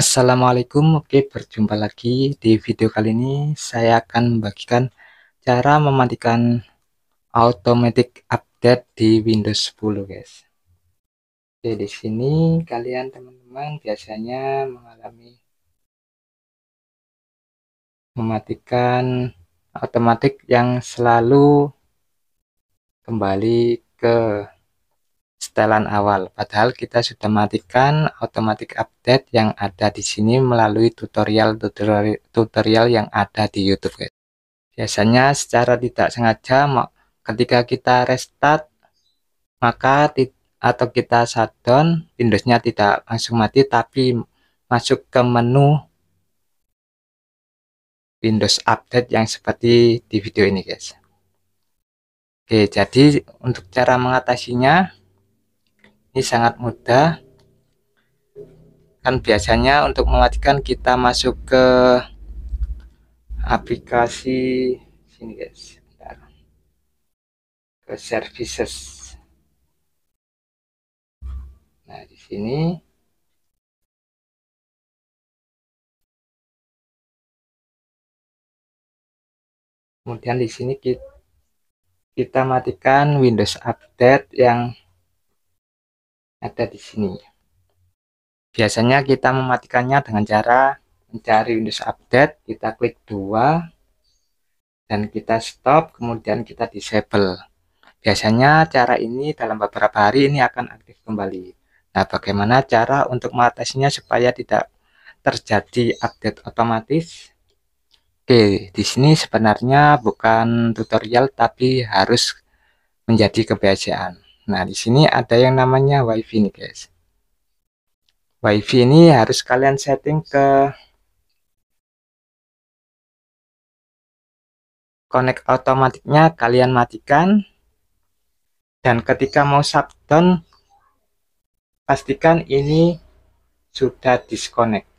Assalamualaikum Oke berjumpa lagi di video kali ini saya akan membagikan cara mematikan automatic update di Windows 10 guys Oke di sini kalian teman-teman biasanya mengalami mematikan otomatik yang selalu kembali ke setelan awal. Padahal kita sudah matikan automatic update yang ada di sini melalui tutorial tutorial, yang ada di YouTube guys. Biasanya secara tidak sengaja ketika kita restart maka atau kita shutdown Windowsnya tidak langsung mati tapi masuk ke menu Windows Update yang seperti di video ini guys. Oke, jadi untuk cara mengatasinya ini sangat mudah kan biasanya untuk mematikan kita masuk ke aplikasi sini guys ke services nah di sini kemudian di sini kita matikan Windows Update yang ada di sini biasanya kita mematikannya dengan cara mencari Windows Update kita klik dua dan kita stop kemudian kita disable biasanya cara ini dalam beberapa hari ini akan aktif kembali nah bagaimana cara untuk mengatasinya supaya tidak terjadi update otomatis Oke, di sini sebenarnya bukan tutorial tapi harus menjadi kebiasaan. Nah, di sini ada yang namanya WiFi nih, guys. WiFi ini harus kalian setting ke connect otomatiknya kalian matikan dan ketika mau shutdown pastikan ini sudah disconnect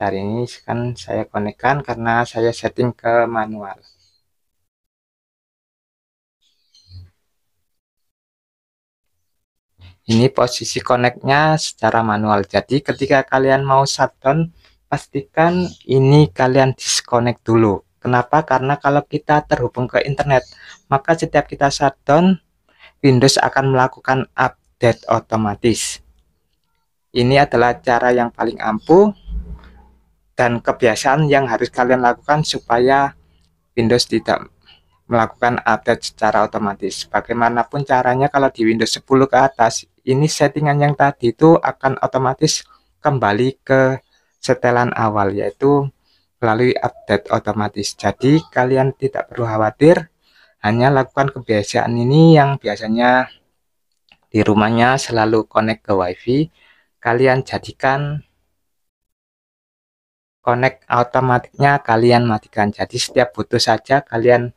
dari ini kan saya konekkan karena saya setting ke manual ini posisi koneknya secara manual jadi ketika kalian mau shutdown pastikan ini kalian disconnect dulu kenapa karena kalau kita terhubung ke internet maka setiap kita shutdown Windows akan melakukan update otomatis ini adalah cara yang paling ampuh dan kebiasaan yang harus kalian lakukan supaya Windows tidak melakukan update secara otomatis. Bagaimanapun caranya kalau di Windows 10 ke atas, ini settingan yang tadi itu akan otomatis kembali ke setelan awal yaitu melalui update otomatis. Jadi kalian tidak perlu khawatir, hanya lakukan kebiasaan ini yang biasanya di rumahnya selalu connect ke WiFi. Kalian jadikan connect otomatisnya kalian matikan. Jadi setiap butuh saja kalian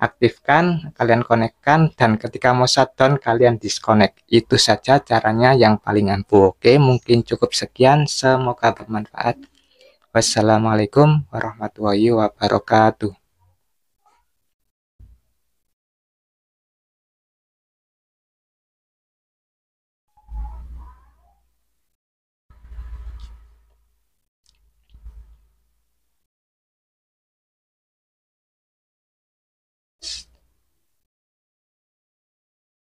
aktifkan, kalian konekkan, dan ketika mau shutdown kalian disconnect. Itu saja caranya yang paling ampuh. Oke, mungkin cukup sekian. Semoga bermanfaat. Wassalamualaikum warahmatullahi wabarakatuh.